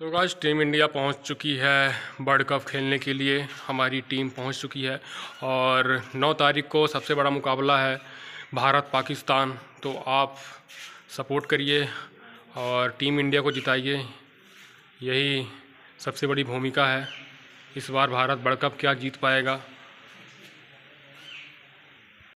तो आज team India पहुंच चुकी है वर्ल्ड कप खेलने के लिए हमारी टीम पहुंच चुकी है और 9 तारीख को सबसे बड़ा मुकाबला है भारत पाकिस्तान तो आप सपोर्ट करिए और टीम इंडिया को जिताइए यही सबसे बड़ी भूमिका है इस बार भारत वर्ल्ड कप क्या जीत पाएगा